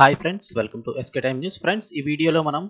hi friends welcome to SK time news friends ఈ వీడియోలో మనం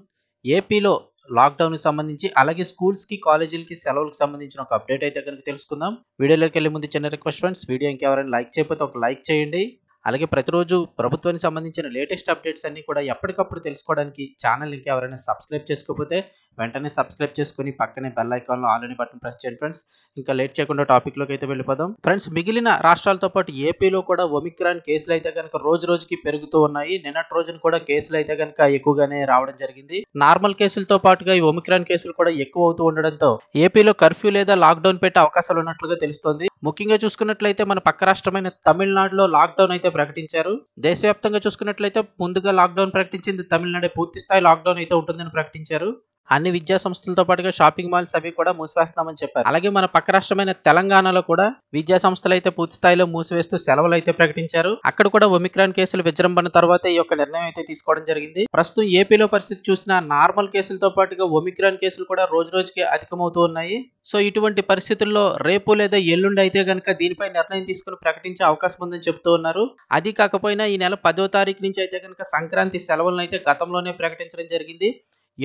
ఏపీలో లాక్డౌన్కి సంబంధించి అలాగే స్కూల్స్కి కాలేజీలకి సెలవులకు సంబంధించిన ఒక అప్డేట్ అయితే కనుక తెలుసుకుందాం వీడియోలోకి వెళ్ళే ముందు చిన్న రిక్వెస్ట్ ఫ్రెండ్స్ వీడియో ఇంకెవరైనా లైక్ చేయకపోతే ఒక లైక్ చేయండి అలాగే ప్రతిరోజు ప్రభుత్వానికి సంబంధించిన లేటెస్ట్ అప్డేట్స్ అన్ని కూడా ఎప్పటికప్పుడు తెలుసుకోవడానికి ఛానల్ ఇంకెవరైనా సబ్స్క్రైబ్ చేసుకోకపోతే వెంటనే సబ్స్క్రైబ్ చేసుకుని పక్కనే బెల్ లో ఆల్రెడీ బటన్ ప్రెస్ చేయండి ఫ్రెండ్స్ ఇంకా లేట్ చేయకుండా టాపిక్ లోకి అయితే వెళ్ళిపోదాం ఫ్రెండ్స్ మిగిలిన రాష్ట్రాలతో పాటు ఏపీలో కూడా ఒమిక్రాన్ కేసులు అయితే కనుక రోజు రోజుకి పెరుగుతూ ఉన్నాయి నిన్నటి రోజున కూడా కేసులు అయితే కనుక ఎక్కువగానే రావడం జరిగింది నార్మల్ కేసులతో పాటుగా ఈ ఒమిక్రాన్ కేసులు కూడా ఎక్కువ అవుతూ ఉండడంతో ఏపీలో కర్ఫ్యూ లేదా లాక్డౌన్ పెట్టే అవకాశాలు ఉన్నట్లుగా తెలుస్తోంది ముఖ్యంగా చూసుకున్నట్లయితే మన పక్క రాష్ట్రమైన తమిళనాడులో లాక్డౌన్ అయితే ప్రకటించారు దేశవ్యాప్తంగా చూసుకున్నట్లయితే ముందుగా లాక్డౌన్ ప్రకటించింది తమిళనాడు పూర్తి స్థాయి లాక్డౌన్ అయితే ఉంటుందని ప్రకటించారు అన్ని విద్యా సంస్థలతో పాటుగా షాపింగ్ మాల్స్ అవి కూడా మూసివేస్తున్నామని చెప్పారు అలాగే మన పక్క రాష్ట్రమైన తెలంగాణలో కూడా విద్యా సంస్థలు అయితే పూర్తి స్థాయిలో మూసివేస్తూ సెలవులు అయితే ప్రకటించారు అక్కడ కూడా ఒమిక్రాన్ కేసులు విజృంభణ తర్వాత ఈ యొక్క నిర్ణయం అయితే తీసుకోవడం జరిగింది ప్రస్తుతం ఏపీలో పరిస్థితి చూసిన నార్మల్ కేసులతో పాటుగా ఒమిక్రాన్ కేసులు కూడా రోజు రోజుకి అధికమవుతూ ఉన్నాయి సో ఇటువంటి పరిస్థితుల్లో రేపు లేదా ఎల్లుండి అయితే గనక దీనిపై నిర్ణయం తీసుకుని ప్రకటించే అవకాశం ఉందని చెబుతూ ఉన్నారు అది కాకపోయినా ఈ నెల పదో తారీఖు నుంచి అయితే గనక సంక్రాంతి సెలవులను అయితే గతంలోనే ప్రకటించడం జరిగింది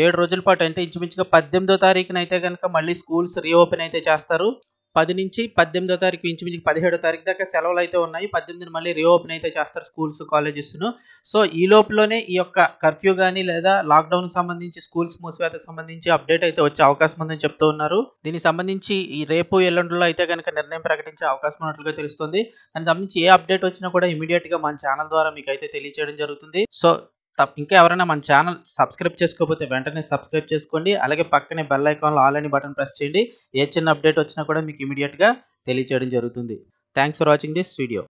ఏడు రోజుల పాటు అంటే ఇంచుమించుగా పద్దెనిమిదో తారీఖున అయితే కనుక మళ్ళీ స్కూల్స్ రీఓపెన్ అయితే చేస్తారు పది నుంచి పద్దెనిమిదో తారీఖు ఇంచుమించు పదిహేడో తారీఖు దాకా సెలవులు అయితే ఉన్నాయి పద్దెనిమిదిని మళ్ళీ రీఓపెన్ అయితే చేస్తారు స్కూల్స్ కాలేజెస్ను సో ఈ లోపలనే ఈ యొక్క కర్ఫ్యూ కానీ లేదా లాక్డౌన్ సంబంధించి స్కూల్స్ మూసివేతకు సంబంధించి అప్డేట్ అయితే వచ్చే అవకాశం ఉందని చెప్తూ ఉన్నారు దీనికి సంబంధించి ఈ రేపు ఎల్లుండిలో అయితే కనుక నిర్ణయం ప్రకటించే అవకాశం ఉన్నట్లుగా తెలుస్తుంది దానికి సంబంధించి ఏ అప్డేట్ వచ్చినా కూడా ఇమీడియట్గా మన ఛానల్ ద్వారా మీకు అయితే తెలియజేయడం జరుగుతుంది సో ఇంకా ఎవరైనా మన ఛానల్ సబ్స్క్రైబ్ చేసుకోకపోతే వెంటనే సబ్స్క్రైబ్ చేసుకోండి అలాగే పక్కనే బెల్ ఐకాన్లో ఆల్ అని బటన్ ప్రెస్ చేయండి ఏ చిన్న అప్డేట్ వచ్చినా కూడా మీకు ఇమీడియట్గా తెలియచేయడం జరుగుతుంది thanks for watching this video